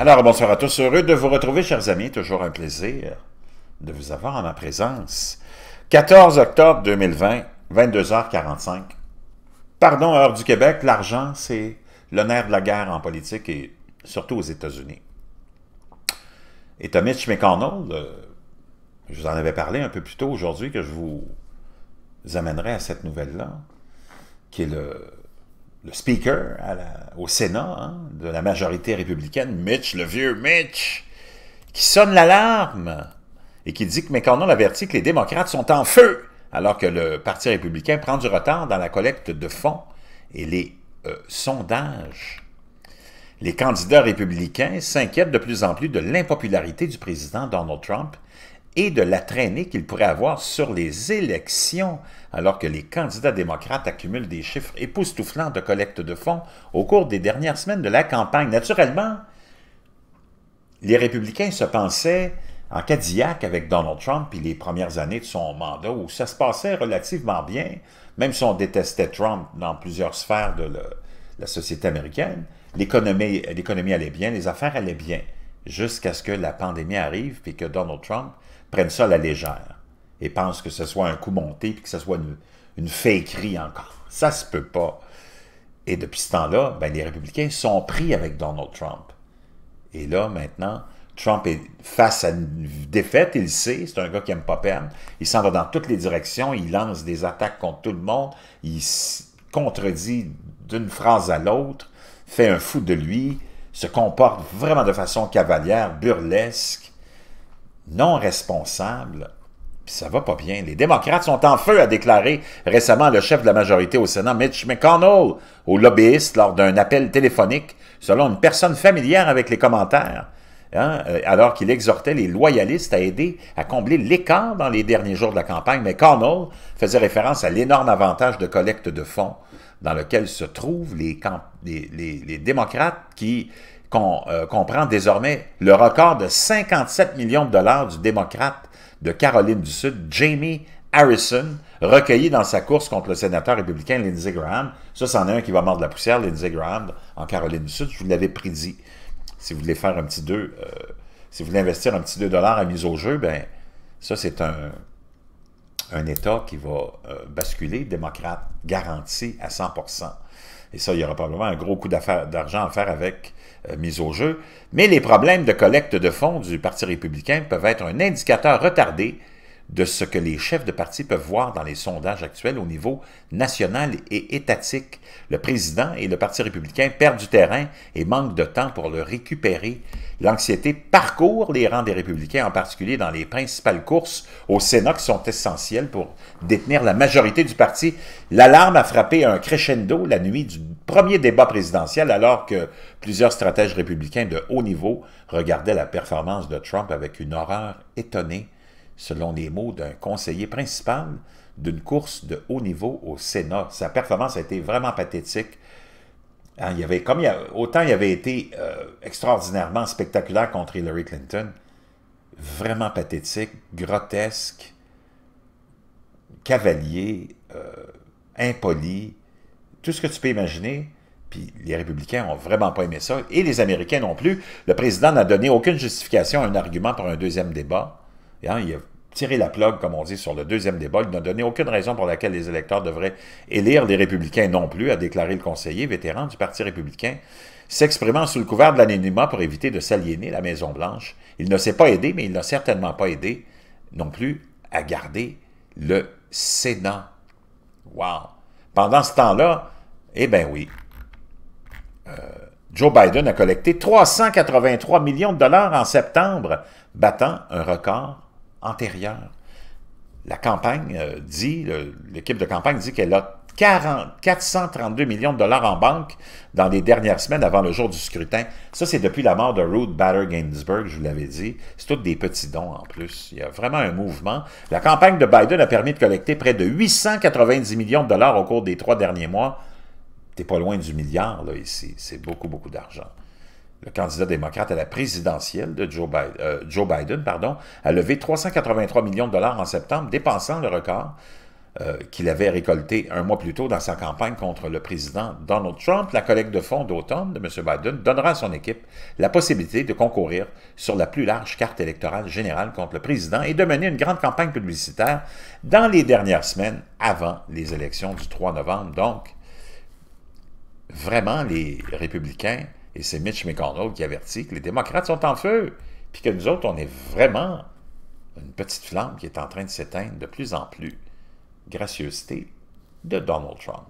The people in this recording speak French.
Alors, bonsoir à tous. Heureux de vous retrouver, chers amis. Toujours un plaisir de vous avoir en ma présence. 14 octobre 2020, 22h45. Pardon, heure du Québec, l'argent, c'est l'honneur de la guerre en politique et surtout aux États-Unis. Et Thomas Mitch McConnell, euh, je vous en avais parlé un peu plus tôt aujourd'hui que je vous amènerai à cette nouvelle-là, qui est le le speaker au Sénat hein, de la majorité républicaine, Mitch, le vieux Mitch, qui sonne l'alarme et qui dit que McConnell avertit que les démocrates sont en feu, alors que le Parti républicain prend du retard dans la collecte de fonds et les euh, sondages. Les candidats républicains s'inquiètent de plus en plus de l'impopularité du président Donald Trump et de la traînée qu'il pourrait avoir sur les élections, alors que les candidats démocrates accumulent des chiffres époustouflants de collecte de fonds au cours des dernières semaines de la campagne. Naturellement, les républicains se pensaient en Cadillac avec Donald Trump, puis les premières années de son mandat, où ça se passait relativement bien, même si on détestait Trump dans plusieurs sphères de la société américaine, l'économie allait bien, les affaires allaient bien, jusqu'à ce que la pandémie arrive, puis que Donald Trump prennent ça à la légère et pensent que ce soit un coup monté puis que ce soit une, une fakerie encore. Ça se peut pas. Et depuis ce temps-là, ben, les républicains sont pris avec Donald Trump. Et là, maintenant, Trump est face à une défaite, il sait, c'est un gars qui n'aime pas perdre. Il s'en va dans toutes les directions, il lance des attaques contre tout le monde, il contredit d'une phrase à l'autre, fait un fou de lui, se comporte vraiment de façon cavalière, burlesque, non responsable, ça va pas bien. Les démocrates sont en feu, a déclaré récemment le chef de la majorité au Sénat, Mitch McConnell, au lobbyiste lors d'un appel téléphonique, selon une personne familière avec les commentaires, hein, euh, alors qu'il exhortait les loyalistes à aider à combler l'écart dans les derniers jours de la campagne. McConnell faisait référence à l'énorme avantage de collecte de fonds dans lequel se trouvent les, les démocrates qui qu'on comprend euh, désormais le record de 57 millions de dollars du démocrate de Caroline du Sud, Jamie Harrison, recueilli dans sa course contre le sénateur républicain Lindsey Graham. Ça, c'en est un qui va mordre la poussière, Lindsey Graham, en Caroline du Sud. Je vous l'avais prédit. Si vous voulez faire un petit 2, euh, si vous voulez investir un petit 2 à mise au jeu, ben ça, c'est un, un État qui va euh, basculer démocrate, garanti à 100 et ça, il y aura probablement un gros coup d'argent à faire avec euh, mise au jeu. Mais les problèmes de collecte de fonds du Parti républicain peuvent être un indicateur retardé de ce que les chefs de parti peuvent voir dans les sondages actuels au niveau national et étatique. Le président et le Parti républicain perdent du terrain et manquent de temps pour le récupérer. L'anxiété parcourt les rangs des républicains, en particulier dans les principales courses au Sénat qui sont essentielles pour détenir la majorité du parti. L'alarme a frappé un crescendo la nuit du premier débat présidentiel alors que plusieurs stratèges républicains de haut niveau regardaient la performance de Trump avec une horreur étonnée selon les mots d'un conseiller principal d'une course de haut niveau au Sénat. Sa performance a été vraiment pathétique. Hein, il y avait, comme autant il avait été euh, extraordinairement spectaculaire contre Hillary Clinton, vraiment pathétique, grotesque, cavalier, euh, impoli, tout ce que tu peux imaginer. Puis les républicains n'ont vraiment pas aimé ça, et les Américains non plus. Le président n'a donné aucune justification, un argument pour un deuxième débat. Hein, il a tiré la plug, comme on dit, sur le deuxième débat. Il n'a donné aucune raison pour laquelle les électeurs devraient élire les républicains non plus, a déclaré le conseiller vétéran du Parti républicain, s'exprimant sous le couvert de l'anonymat pour éviter de s'aliéner la Maison-Blanche. Il ne s'est pas aidé, mais il n'a certainement pas aidé non plus à garder le Sénat. Wow! Pendant ce temps-là, eh bien oui, euh, Joe Biden a collecté 383 millions de dollars en septembre, battant un record antérieure. La campagne euh, dit, l'équipe de campagne dit qu'elle a 40, 432 millions de dollars en banque dans les dernières semaines avant le jour du scrutin. Ça, c'est depuis la mort de Ruth Bader Ginsburg, je vous l'avais dit. C'est tous des petits dons en plus. Il y a vraiment un mouvement. La campagne de Biden a permis de collecter près de 890 millions de dollars au cours des trois derniers mois. T'es pas loin du milliard, là, ici. C'est beaucoup, beaucoup d'argent le candidat démocrate à la présidentielle de Joe Biden, euh, Joe Biden pardon, a levé 383 millions de dollars en septembre, dépensant le record euh, qu'il avait récolté un mois plus tôt dans sa campagne contre le président Donald Trump. La collecte de fonds d'automne de M. Biden donnera à son équipe la possibilité de concourir sur la plus large carte électorale générale contre le président et de mener une grande campagne publicitaire dans les dernières semaines avant les élections du 3 novembre. Donc, vraiment, les républicains et c'est Mitch McConnell qui avertit que les démocrates sont en feu, puis que nous autres, on est vraiment une petite flamme qui est en train de s'éteindre de plus en plus. Gracieuseté de Donald Trump.